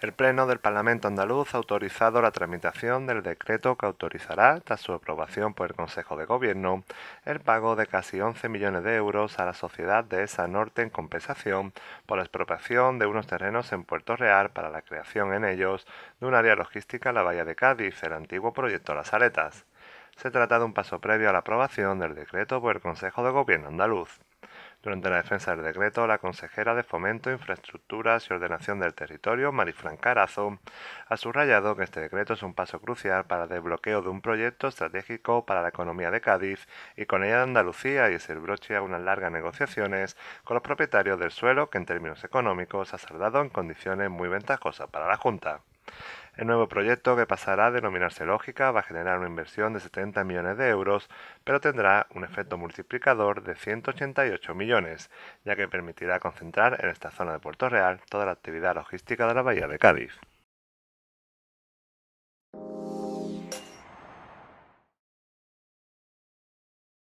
El Pleno del Parlamento andaluz ha autorizado la tramitación del decreto que autorizará, tras su aprobación por el Consejo de Gobierno, el pago de casi 11 millones de euros a la sociedad de ESA Norte en compensación por la expropiación de unos terrenos en Puerto Real para la creación en ellos de un área logística en la Bahía de Cádiz, el antiguo proyecto Las Aletas. Se trata de un paso previo a la aprobación del decreto por el Consejo de Gobierno andaluz a la defensa del decreto, la consejera de Fomento, Infraestructuras y Ordenación del Territorio, Marifran Carazo, ha subrayado que este decreto es un paso crucial para el desbloqueo de un proyecto estratégico para la economía de Cádiz y con ella de Andalucía y es el broche a unas largas negociaciones con los propietarios del suelo que en términos económicos ha saldado en condiciones muy ventajosas para la Junta. El nuevo proyecto, que pasará a denominarse Lógica, va a generar una inversión de 70 millones de euros, pero tendrá un efecto multiplicador de 188 millones, ya que permitirá concentrar en esta zona de Puerto Real toda la actividad logística de la Bahía de Cádiz.